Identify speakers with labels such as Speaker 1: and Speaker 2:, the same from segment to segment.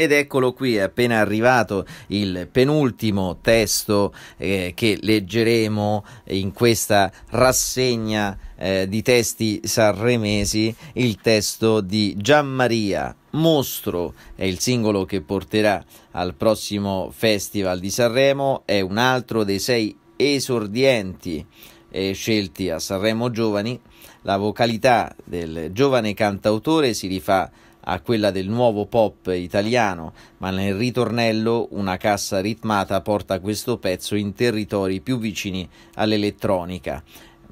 Speaker 1: Ed eccolo qui, è appena arrivato il penultimo testo eh, che leggeremo in questa rassegna eh, di testi sanremesi, il testo di Gianmaria Mostro, è il singolo che porterà al prossimo Festival di Sanremo, è un altro dei sei esordienti eh, scelti a Sanremo Giovani. La vocalità del giovane cantautore si rifà a quella del nuovo pop italiano, ma nel ritornello una cassa ritmata porta questo pezzo in territori più vicini all'elettronica.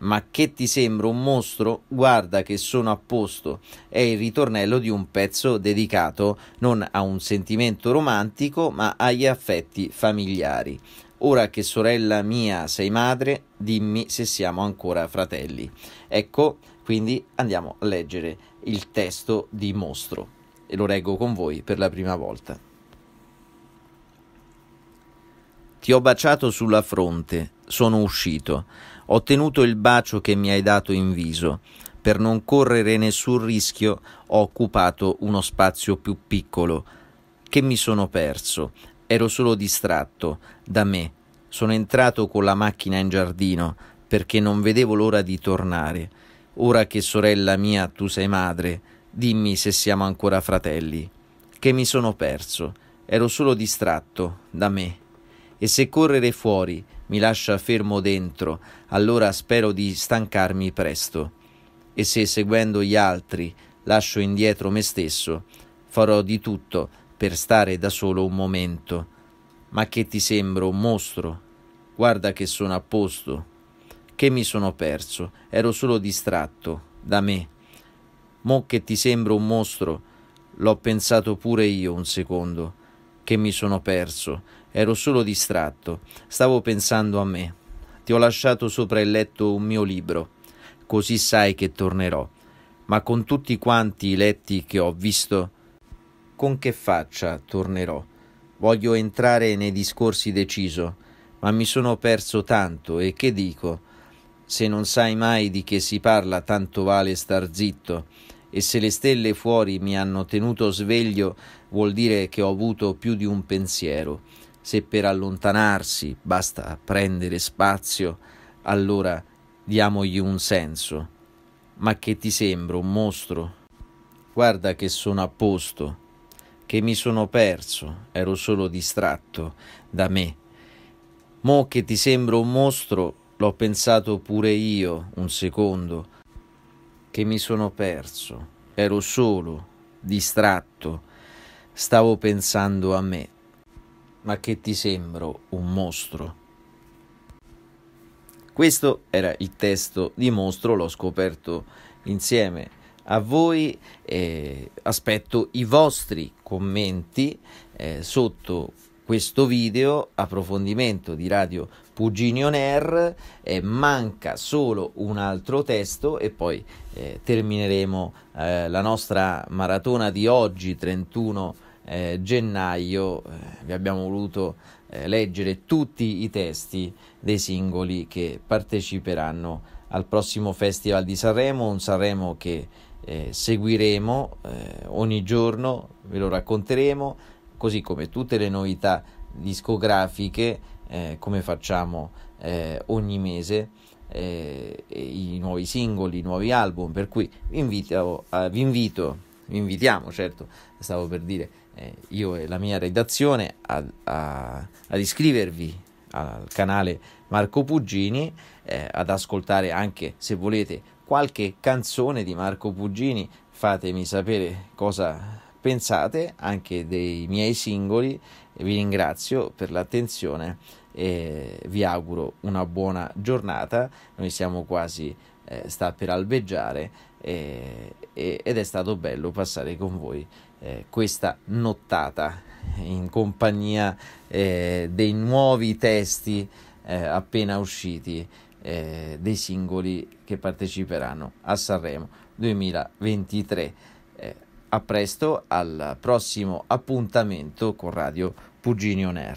Speaker 1: Ma che ti sembra un mostro? Guarda che sono a posto. È il ritornello di un pezzo dedicato non a un sentimento romantico, ma agli affetti familiari. Ora che sorella mia sei madre, dimmi se siamo ancora fratelli. Ecco, quindi andiamo a leggere il testo di Mostro e lo reggo con voi per la prima volta. Ti ho baciato sulla fronte, sono uscito, ho tenuto il bacio che mi hai dato in viso. Per non correre nessun rischio ho occupato uno spazio più piccolo, che mi sono perso Ero solo distratto, da me. Sono entrato con la macchina in giardino, perché non vedevo l'ora di tornare. Ora che sorella mia tu sei madre, dimmi se siamo ancora fratelli. Che mi sono perso, ero solo distratto, da me. E se correre fuori mi lascia fermo dentro, allora spero di stancarmi presto. E se seguendo gli altri lascio indietro me stesso, farò di tutto per stare da solo un momento. Ma che ti sembro un mostro? Guarda che sono a posto. Che mi sono perso, ero solo distratto da me. Mo che ti sembro un mostro, l'ho pensato pure io un secondo. Che mi sono perso, ero solo distratto, stavo pensando a me. Ti ho lasciato sopra il letto un mio libro, così sai che tornerò. Ma con tutti quanti i letti che ho visto, con che faccia tornerò? Voglio entrare nei discorsi deciso, ma mi sono perso tanto e che dico? Se non sai mai di che si parla, tanto vale star zitto. E se le stelle fuori mi hanno tenuto sveglio, vuol dire che ho avuto più di un pensiero. Se per allontanarsi basta prendere spazio, allora diamogli un senso. Ma che ti sembro un mostro? Guarda che sono a posto che mi sono perso, ero solo distratto da me. Mo che ti sembro un mostro, l'ho pensato pure io un secondo, che mi sono perso, ero solo, distratto, stavo pensando a me. Ma che ti sembro un mostro? Questo era il testo di Mostro, l'ho scoperto insieme a voi, eh, aspetto i vostri commenti eh, sotto questo video approfondimento di Radio Pugini On eh, manca solo un altro testo e poi eh, termineremo eh, la nostra maratona di oggi 31 eh, gennaio eh, vi abbiamo voluto eh, leggere tutti i testi dei singoli che parteciperanno al prossimo Festival di Sanremo un Sanremo che eh, seguiremo eh, ogni giorno, ve lo racconteremo, così come tutte le novità discografiche, eh, come facciamo eh, ogni mese, eh, i nuovi singoli, i nuovi album, per cui vi, invito, vi, invito, vi invitiamo, certo, stavo per dire, eh, io e la mia redazione a, a, ad iscrivervi al canale Marco Puggini, ad ascoltare anche se volete qualche canzone di Marco Puggini, fatemi sapere cosa pensate anche dei miei singoli. Vi ringrazio per l'attenzione e vi auguro una buona giornata. Noi siamo quasi, eh, sta per albeggiare eh, ed è stato bello passare con voi eh, questa nottata in compagnia eh, dei nuovi testi eh, appena usciti eh, dei singoli che parteciperanno a Sanremo 2023. Eh, a presto al prossimo appuntamento con Radio Puginio Air.